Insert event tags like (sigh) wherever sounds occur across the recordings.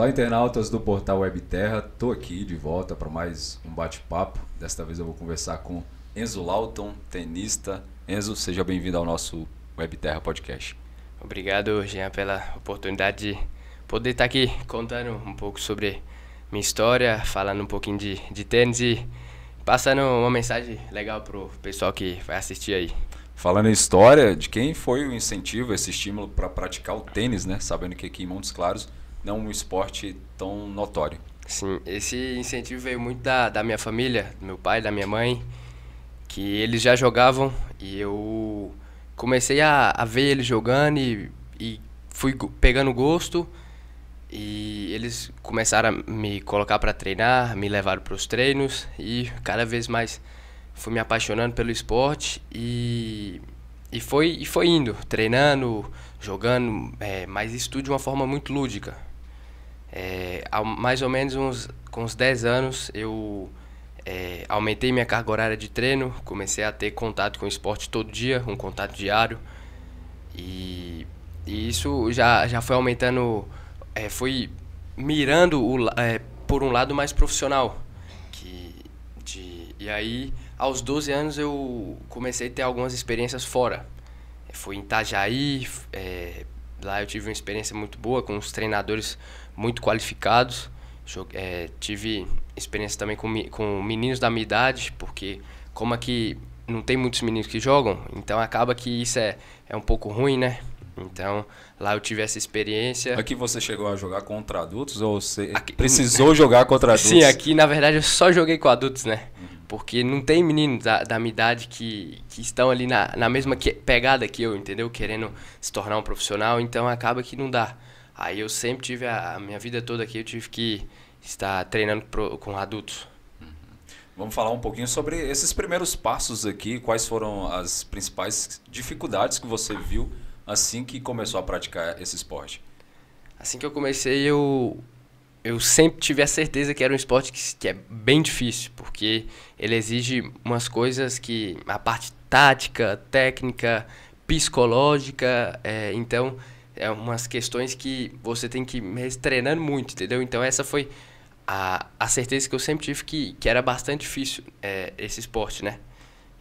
Olá, internautas do portal Web Terra. Tô aqui de volta para mais um bate-papo. Desta vez eu vou conversar com Enzo Lauton, tenista. Enzo, seja bem-vindo ao nosso Web Terra Podcast. Obrigado, Jean, pela oportunidade de poder estar aqui contando um pouco sobre minha história, falando um pouquinho de, de tênis e passando uma mensagem legal pro pessoal que vai assistir aí. Falando em história, de quem foi o incentivo, esse estímulo para praticar o tênis, né? Sabendo que aqui em Montes Claros não um esporte tão notório. Sim, esse incentivo veio muito da, da minha família, do meu pai, da minha mãe, que eles já jogavam e eu comecei a, a ver eles jogando e, e fui pegando gosto e eles começaram a me colocar para treinar, me levaram para os treinos e cada vez mais fui me apaixonando pelo esporte e, e, foi, e foi indo, treinando, jogando, é, mas isso tudo de uma forma muito lúdica. É, há mais ou menos uns, com uns 10 anos eu é, aumentei minha carga horária de treino, comecei a ter contato com o esporte todo dia, um contato diário. E, e isso já, já foi aumentando, é, foi mirando o, é, por um lado mais profissional. Que, de, e aí, aos 12 anos, eu comecei a ter algumas experiências fora. Fui em Itajaí, é, Lá eu tive uma experiência muito boa com os treinadores muito qualificados. É, tive experiência também com, com meninos da minha idade, porque como aqui não tem muitos meninos que jogam, então acaba que isso é, é um pouco ruim, né? Então, lá eu tive essa experiência. Aqui você chegou a jogar contra adultos ou você aqui... precisou jogar contra (laughs) adultos? Sim, aqui na verdade eu só joguei com adultos, né? Uhum. Porque não tem meninos da, da minha idade que, que estão ali na, na mesma que, pegada que eu, entendeu? Querendo se tornar um profissional, então acaba que não dá. Aí eu sempre tive, a, a minha vida toda aqui, eu tive que estar treinando pro, com adultos. Uhum. Vamos falar um pouquinho sobre esses primeiros passos aqui, quais foram as principais dificuldades que você viu assim que começou a praticar esse esporte? Assim que eu comecei, eu, eu sempre tive a certeza que era um esporte que, que é bem difícil, porque ele exige umas coisas que a parte tática, técnica, psicológica, é, então é umas questões que você tem que ir treinando muito, entendeu? Então essa foi a, a certeza que eu sempre tive que, que era bastante difícil é, esse esporte, né?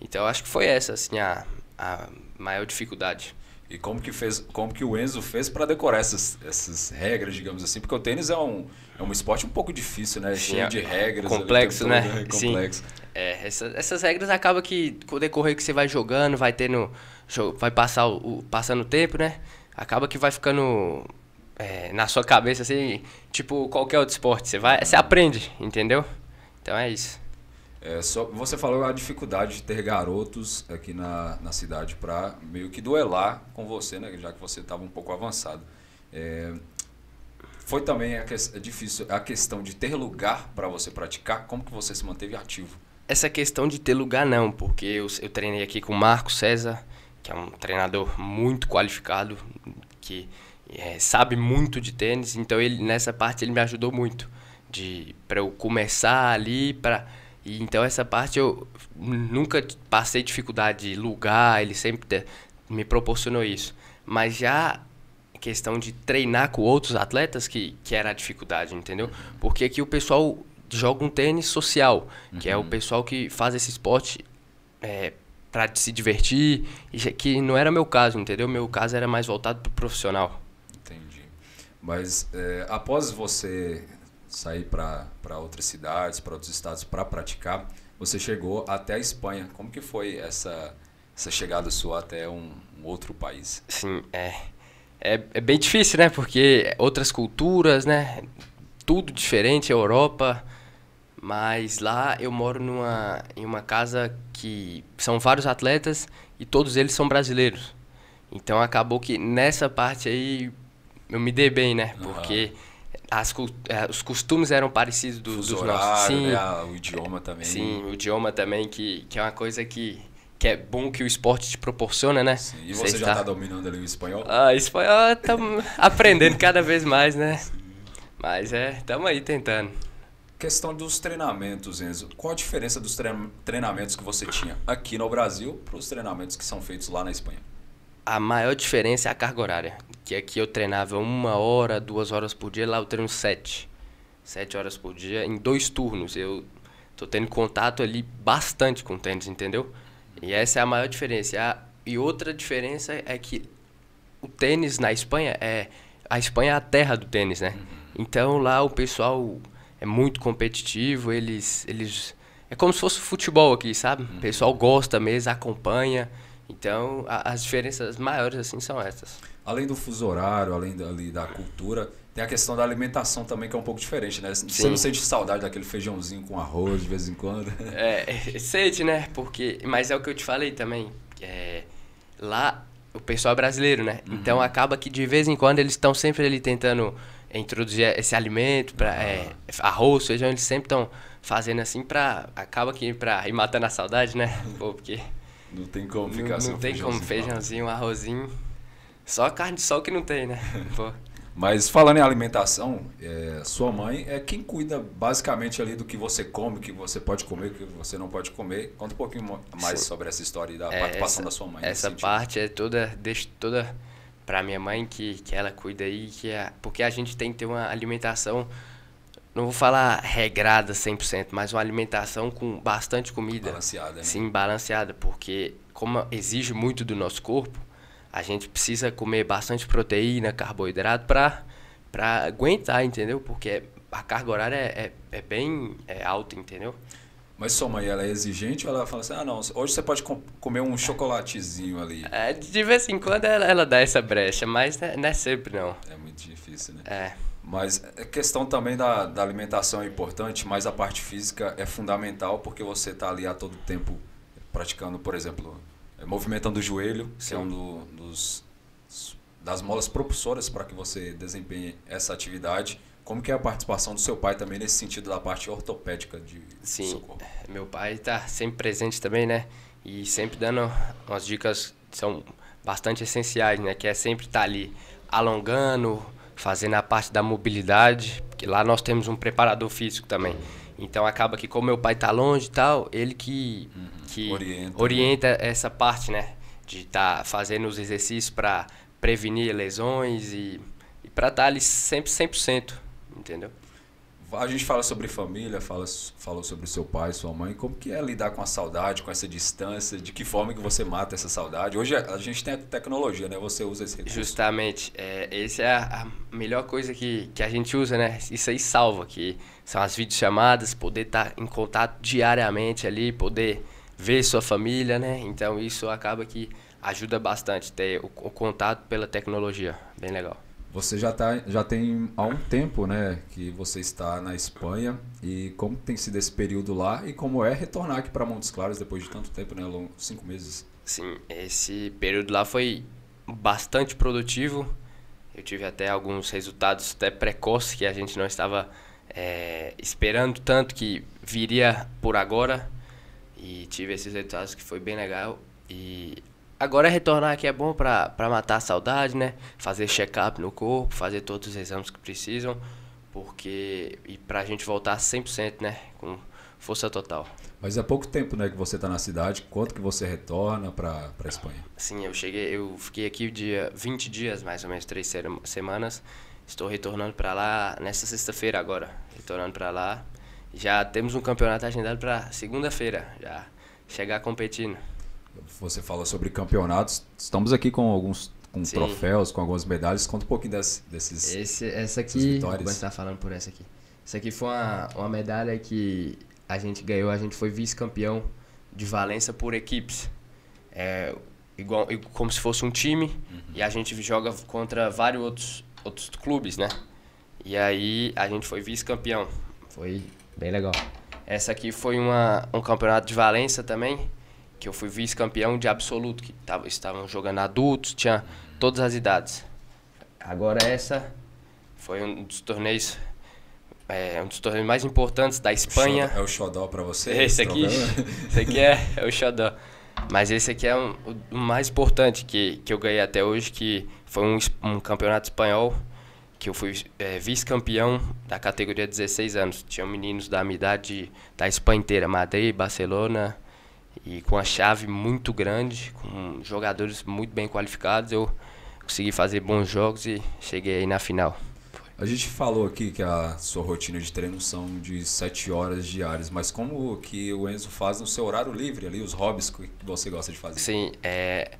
Então acho que foi essa, assim, a, a maior dificuldade. E como que, fez, como que o Enzo fez para decorar essas, essas regras, digamos assim? Porque o tênis é um, é um esporte um pouco difícil, né? Cheio é de regras. Complexo, né? Todo, é Complexo. Sim. É, essas, essas regras acabam que, com o decorrer que você vai jogando, vai tendo. Vai passar o, passando o tempo, né? Acaba que vai ficando é, na sua cabeça, assim, tipo qualquer outro esporte. Você, vai, você aprende, entendeu? Então é isso. É, só, você falou a dificuldade de ter garotos aqui na, na cidade para meio que duelar com você, né? já que você estava um pouco avançado. É, foi também a que, é difícil a questão de ter lugar para você praticar. Como que você se manteve ativo? Essa questão de ter lugar não, porque eu, eu treinei aqui com o Marco César, que é um treinador muito qualificado, que é, sabe muito de tênis, então ele nessa parte ele me ajudou muito de para eu começar ali para e então essa parte eu nunca passei dificuldade de lugar, ele sempre me proporcionou isso. Mas já questão de treinar com outros atletas que, que era a dificuldade, entendeu? Porque aqui o pessoal joga um tênis social, que uhum. é o uhum. pessoal que faz esse esporte é, para se divertir, que não era meu caso, entendeu? Meu caso era mais voltado para o profissional. Entendi. Mas é, após você sair para outras cidades, para outros estados para praticar. Você chegou até a Espanha. Como que foi essa, essa chegada sua até um, um outro país? Sim, é, é, é bem difícil, né? Porque outras culturas, né? Tudo diferente, Europa, mas lá eu moro numa, em uma casa que são vários atletas e todos eles são brasileiros. Então acabou que nessa parte aí eu me dei bem, né? Porque uhum as, é, os costumes eram parecidos dos, dos horário, nossos. Sim, né? Ah, o idioma também. Sim, o idioma também, que, que é uma coisa que, que é bom que o esporte te proporciona, né? Sim, e você, você já está tá dominando ali o espanhol? Ah, espanhol estamos aprendendo cada vez mais, né? Sim. Mas é, estamos aí tentando. Questão dos treinamentos, Enzo. Qual a diferença dos treinamentos que você tinha aqui no Brasil para os treinamentos que são feitos lá na Espanha? A maior diferença é a carga horária que aqui é eu treinava uma hora, duas horas por dia, lá eu treino sete. Sete horas por dia, em dois turnos. Eu tô tendo contato ali bastante com o tênis, entendeu? E essa é a maior diferença. e outra diferença é que o tênis na Espanha é. A Espanha é a terra do tênis, né? Uhum. Então lá o pessoal é muito competitivo, eles. eles é como se fosse futebol aqui, sabe? Uhum. O pessoal gosta mesmo, acompanha. Então, a, as diferenças maiores assim são essas além do fuso horário, além da, ali, da cultura, tem a questão da alimentação também, que é um pouco diferente, né? Você Sim. não sente saudade daquele feijãozinho com arroz de vez em quando? (laughs) É, é, sente, né? Porque, mas é o que eu te falei também. É, lá, o pessoal é brasileiro, né? Uhum. Então acaba que de vez em quando eles estão sempre ali tentando introduzir esse alimento, pra, uhum. é, arroz, feijão, eles sempre estão fazendo assim pra. Acaba que pra ir matando a saudade, né? (laughs) Pô, porque. Não tem como ficar não, não tem feijãozinho, como feijãozinho, arrozinho. Só a carne de sol que não tem, né? (laughs) Pô. Mas falando em alimentação, é, sua mãe é quem cuida basicamente ali do que você come, o que você pode comer, o que você não pode comer. Conta um pouquinho mais sobre essa história da é, participação essa, da sua mãe. Essa parte sentido. é toda, deixo toda para minha mãe que, que ela cuida aí, que é, porque a gente tem que ter uma alimentação, não vou falar regrada 100%, mas uma alimentação com bastante comida. Balanceada, né? Sim, balanceada, porque como exige muito do nosso corpo, a gente precisa comer bastante proteína, carboidrato para para aguentar, entendeu? Porque a carga horária é, é, é bem é alta, entendeu? Mas sua mãe, ela é exigente ou ela fala assim, ah, não, hoje você pode comer um chocolatezinho ali? É, de vez em quando ela, ela dá essa brecha, mas não é, não é sempre não. É muito difícil, né? É. Mas a é questão também da, da alimentação é importante, mas a parte física é fundamental porque você está ali a todo tempo praticando, por exemplo, movimentando o joelho, que é um do, dos, das molas propulsoras para que você desempenhe essa atividade. Como que é a participação do seu pai também nesse sentido da parte ortopédica de Sim, é, meu pai está sempre presente também, né? E sempre dando umas dicas que são bastante essenciais, né? Que é sempre estar tá ali alongando, fazendo a parte da mobilidade, porque lá nós temos um preparador físico também. Então acaba que como meu pai tá longe e tal, ele que, uhum. que orienta, né? orienta né? essa parte, né? De estar tá fazendo os exercícios para prevenir lesões e, e para estar tá ali sempre 100%, entendeu? A gente fala sobre família, fala, falou sobre seu pai, sua mãe, como que é lidar com a saudade, com essa distância, de que forma que você mata essa saudade? Hoje a gente tem a tecnologia, né? Você usa esse recurso. Justamente, é, essa é a, a melhor coisa que, que a gente usa, né? Isso aí salva, que são as videochamadas, poder estar tá em contato diariamente ali, poder ver sua família, né? Então isso acaba que ajuda bastante ter o, o contato pela tecnologia, bem legal. Você já tá, já tem há um tempo, né, que você está na Espanha e como tem sido esse período lá e como é retornar aqui para Montes Claros depois de tanto tempo, né, longo, cinco meses? Sim, esse período lá foi bastante produtivo. Eu tive até alguns resultados até precoces que a gente não estava é, esperando tanto que viria por agora e tive esses resultados que foi bem legal e agora é retornar aqui é bom para matar a saudade, né? Fazer check-up no corpo, fazer todos os exames que precisam, porque e para a gente voltar 100%, né? Com força total. Mas é pouco tempo, né, que você está na cidade. Quanto que você retorna para para Espanha? Sim, eu cheguei, eu fiquei aqui dia 20 dias, mais ou menos três semanas. Estou retornando para lá nessa sexta-feira agora. Retornando para lá. Já temos um campeonato agendado para segunda-feira, já chegar competindo. Você fala sobre campeonatos. Estamos aqui com alguns com Sim. troféus, com algumas medalhas. Conta um pouquinho das, desses Esse, essa aqui, vitórias. Vou estar falando por essa aqui. Essa aqui foi uma, uma medalha que a gente ganhou. A gente foi vice-campeão de Valença por equipes. É, igual, como se fosse um time. Uhum. E a gente joga contra vários outros outros clubes, né? E aí a gente foi vice-campeão. Foi bem legal. Essa aqui foi uma, um campeonato de Valença também, que eu fui vice-campeão de absoluto, que tava, estavam jogando adultos, tinha todas as idades. Agora essa foi um dos torneios é um dos torneios mais importantes da Espanha. É o xodó para você? Esse aqui, (laughs) esse aqui é, é o xodó. Mas esse aqui é um, o mais importante que, que eu ganhei até hoje, que foi um, um campeonato espanhol, que eu fui é, vice-campeão da categoria 16 anos. Tinha meninos da minha idade da Espanha inteira, Madrid, Barcelona, e com a chave muito grande, com jogadores muito bem qualificados, eu consegui fazer bons jogos e cheguei aí na final. A gente falou aqui que a sua rotina de treino são de 7 horas diárias, mas como que o Enzo faz no seu horário livre ali, os hobbies que você gosta de fazer? Sim, é,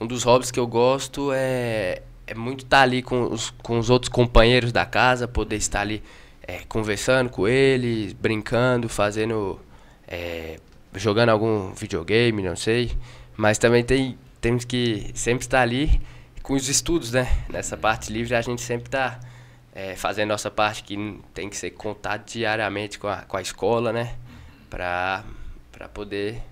um dos hobbies que eu gosto é, é muito estar tá ali com os, com os outros companheiros da casa, poder estar ali é, conversando com eles, brincando, fazendo. É, jogando algum videogame, não sei. Mas também tem, temos que sempre estar ali com os estudos, né? Nessa parte livre a gente sempre está é, fazendo nossa parte que tem que ser contato diariamente com a, com a escola, né? Para poder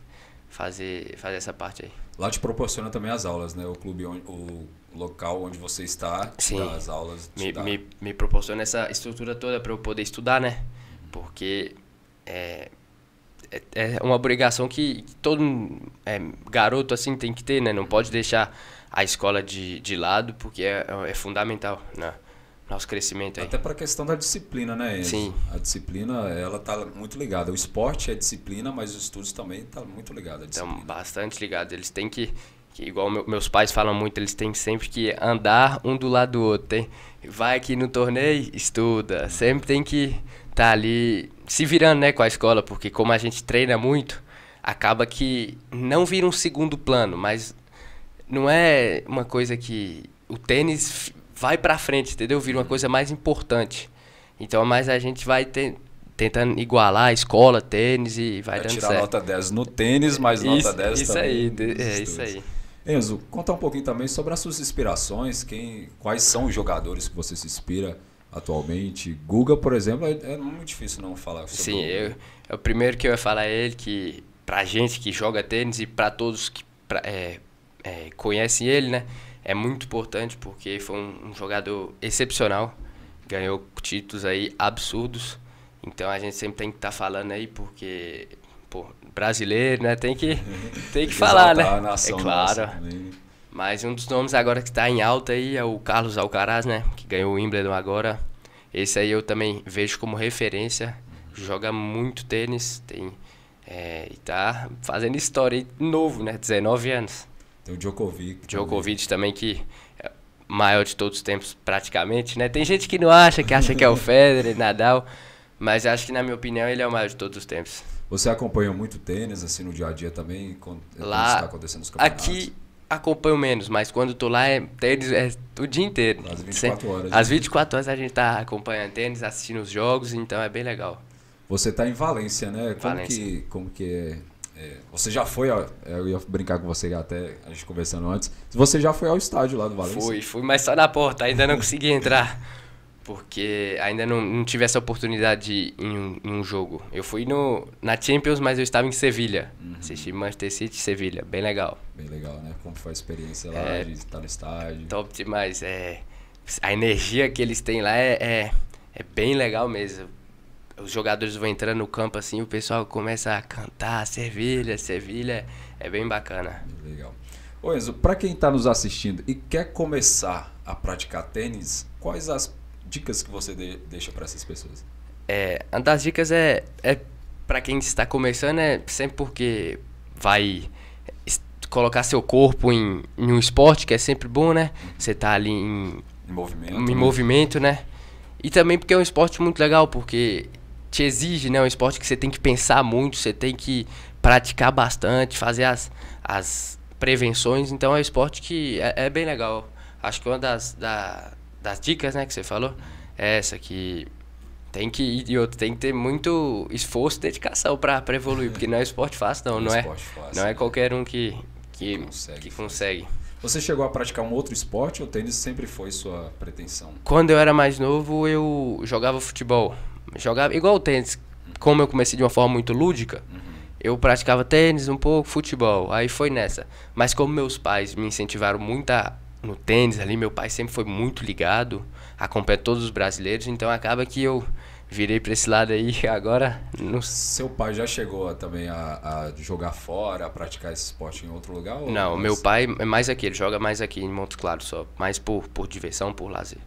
fazer, fazer essa parte aí. Lá te proporciona também as aulas, né? O clube, onde, o local onde você está, Sim. as aulas. Me, me, me proporciona essa estrutura toda para eu poder estudar, né? Porque é, é, é uma obrigação que, que todo é, garoto assim tem que ter, né? Não pode deixar a escola de, de lado, porque é, é fundamental né? nosso crescimento aí. Até para a questão da disciplina, né? Sim. A disciplina, ela tá muito ligada. O esporte é disciplina, mas os estudos também tá muito ligado à disciplina. Estão bastante ligados. Eles têm que, que igual meu, meus pais falam muito, eles têm sempre que andar um do lado do outro. Tem, vai aqui no torneio, estuda. Sempre tem que estar tá ali se virando, né, com a escola, porque como a gente treina muito, acaba que não vira um segundo plano, mas não é uma coisa que o tênis vai para frente, entendeu? Vira uma coisa mais importante. Então, mas a gente vai ter, tentando igualar a escola, tênis e vai é dando tirar certo. nota 10 no tênis, mas isso, nota 10 isso também. Aí, é, estudos. isso aí. Enzo, conta um pouquinho também sobre as suas inspirações, quem, quais são os jogadores que você se inspira atualmente. Guga, por exemplo, é, é muito difícil não falar. Sobre Sim, eu, é o primeiro que eu ia falar é ele, que pra gente que joga tênis e para todos que pra, é, é, conhecem ele, né? é muito importante porque foi um, um jogador excepcional, ganhou títulos aí absurdos. Então a gente sempre tem que estar tá falando aí porque pô, brasileiro, né? Tem que (laughs) tem que falar, né? é claro. Né? Mas um dos nomes agora que está em alta aí é o Carlos Alcaraz, né? Que ganhou o Wimbledon agora. Esse aí eu também vejo como referência. Joga muito tênis, tem é, e tá fazendo história aí, novo, né? 19 anos. Tem o Djokovic. Djokovic também, também que é maior de todos os tempos praticamente, né? Tem gente que não acha, que acha que é o (laughs) Federer, Nadal, mas acho que na minha opinião ele é o maior de todos os tempos. Você acompanha muito tênis assim no dia a dia também, quando é, lá, está acontecendo os campeonatos? Aqui acompanho menos, mas quando tô lá é tênis é o dia inteiro. Às 24 horas. Né? Às 24 horas a gente tá acompanhando tênis, assistindo os jogos, então é bem legal. Você tá em Valência, né? Como Valência. que como que é é, você já foi, ó, é, eu ia brincar com você até a gente conversando antes. Você já foi ao estádio lá do Valencia? Fui, fui, mas só na porta, ainda não consegui entrar. Porque ainda não, não tive essa oportunidade em um, em um, jogo. Eu fui no, na Champions, mas eu estava em Sevilha. Uhum. Assisti Manchester City e Sevilha, bem legal. Bem legal, né? Como foi a experiência lá é, de estar no estádio? Top demais. É, a energia que eles têm lá é, é, é bem legal mesmo os jogadores vão entrando no campo assim, o pessoal começa a cantar Sevilha, Sevilha, é bem bacana. Legal. Ô Enzo, para quem está nos assistindo e quer começar a praticar tênis, quais as dicas que você de, deixa para essas pessoas? É, uma das dicas é, é para quem está começando é sempre porque vai colocar seu corpo em, em um esporte que é sempre bom, né? Você tá ali em, em movimento, em né? movimento, né? E também porque é um esporte muito legal, porque te exige, né? É um esporte que você tem que pensar muito, você tem que praticar bastante, fazer as, as prevenções. Então é um esporte que é, é bem legal. Acho que uma das, da, das dicas né, que você falou é essa, que tem que ir, e outro, tem que ter muito esforço e dedicação para evoluir, porque não é esporte fácil, não. Não, é, é fácil, não é qualquer um que, que, consegue, que consegue. Você chegou a praticar um outro esporte ou o tênis sempre foi sua pretensão? Quando eu era mais novo, eu jogava futebol jogava igual o tênis, como eu comecei de uma forma muito lúdica, eu praticava tênis um pouco, futebol, aí foi nessa. Mas como meus pais me incentivaram muito a, no tênis ali, meu pai sempre foi muito ligado, acompanha todos os brasileiros, então acaba que eu virei para esse lado aí agora. Não... Seu pai já chegou também a, a, jogar fora, a praticar esse esporte em outro lugar? Não, mas... meu assim? pai é mais aqui, ele joga mais aqui em Montes Claros só, mais por, por diversão, por lazer.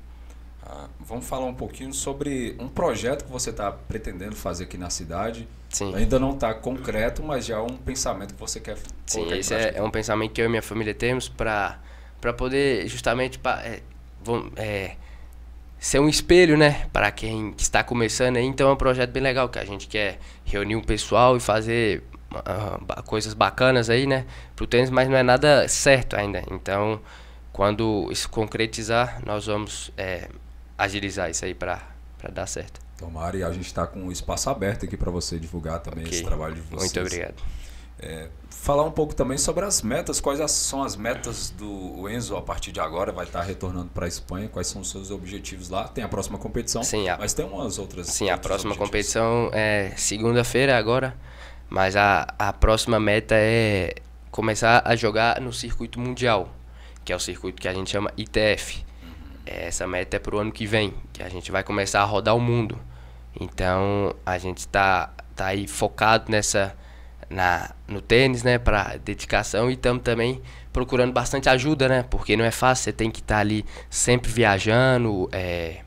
Ah, vamos falar um pouquinho sobre um projeto que você está pretendendo fazer aqui na cidade. Sim. Ainda não está concreto, mas já é um pensamento que você quer Sim, esse é, é, um pensamento que eu e minha família temos para poder justamente pra, é, é, ser um espelho né, para quem está começando. Aí. Então é um projeto bem legal que a gente quer reunir um pessoal e fazer uh, coisas bacanas aí né, para o tênis, mas não é nada certo ainda. Então quando isso concretizar, nós vamos é, agilizar isso aí para dar certo. Tomara, e a gente está com o espaço aberto aqui para você divulgar também okay. esse trabalho de vocês. Muito obrigado. É, falar um pouco também sobre as metas, quais são as metas do Enzo a partir de agora, vai estar tá retornando para a Espanha, quais são os seus objetivos lá? Tem a próxima competição, Sim, a... mas tem umas outras. Sim, a próxima objetivos. competição é segunda-feira agora, mas a, a próxima meta é começar a jogar no circuito mundial, que é o circuito que a gente chama ITF, essa meta é pro ano que vem, que a gente vai começar a rodar o mundo. Então a gente está tá aí focado nessa na no tênis, né, para dedicação e estamos também procurando bastante ajuda, né? Porque não é fácil, você tem que estar tá ali sempre viajando, é...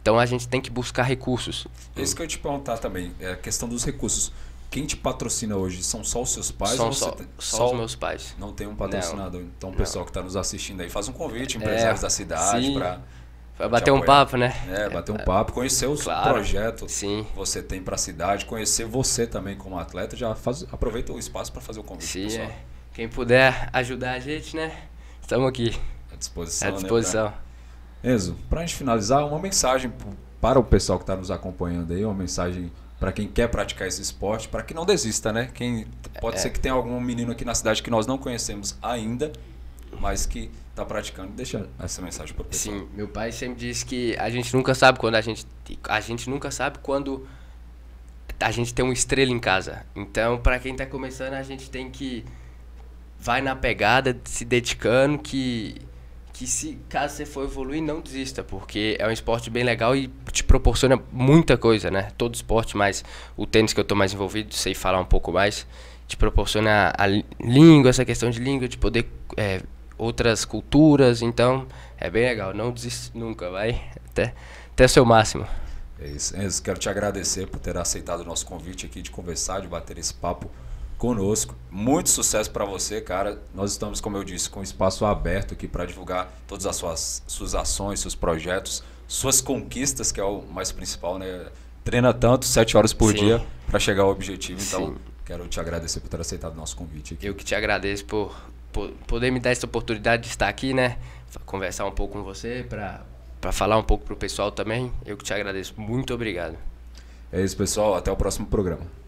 então a gente tem que buscar recursos. É isso que eu ia te perguntar também, é a questão dos recursos. Quem te patrocina hoje? São só os seus pais? São só, tem... só, só, os meus pais. Não tem um patrocinador. então, o pessoal que está nos assistindo aí, faz um convite, é, empresários é, da cidade, para. Bater um papo, né? É, bater um papo, conhecer os claro, projetos sim. que você tem para a cidade, conhecer você também como atleta, já faz, aproveita o espaço para fazer o convite. Sim, pessoal. É. quem puder ajudar a gente, né? Estamos aqui. À disposição. À né, disposição. Né, Enzo, para a gente finalizar, uma mensagem para o pessoal que está nos acompanhando aí, uma mensagem para quem quer praticar esse esporte, para que não desista, né? Quem pode é. ser que tenha algum menino aqui na cidade que nós não conhecemos ainda, mas que está praticando. Deixa essa mensagem para pessoal. Sim, meu pai sempre disse que a gente nunca sabe quando a gente a gente nunca sabe quando a gente tem uma estrela em casa. Então, para quem está começando, a gente tem que vai na pegada, se dedicando que que se caso você for evoluir, não desista, porque é um esporte bem legal e te proporciona muita coisa, né? Todo esporte, mas o tênis que eu tô mais envolvido, sei falar um pouco mais, te proporciona a língua, essa questão de língua, de poder é, outras culturas, então é bem legal, não desista nunca, vai até até seu máximo. É isso, Enzo, é quero te agradecer por ter aceitado o nosso convite aqui de conversar, de bater esse papo conosco. Muito sucesso para você, cara. Nós estamos, como eu disse, com espaço aberto aqui para divulgar todas as suas, suas ações, seus projetos, suas conquistas, que é o mais principal, né? Treina tanto, sete horas por Sim. dia, para chegar ao objetivo. Então, Sim. quero te agradecer por ter aceitado o nosso convite. Aqui. Eu que te agradeço por, por poder me dar essa oportunidade de estar aqui, né? Conversar um pouco com você, para falar um pouco para o pessoal também. Eu que te agradeço. Muito obrigado. É isso, pessoal. Até o próximo programa.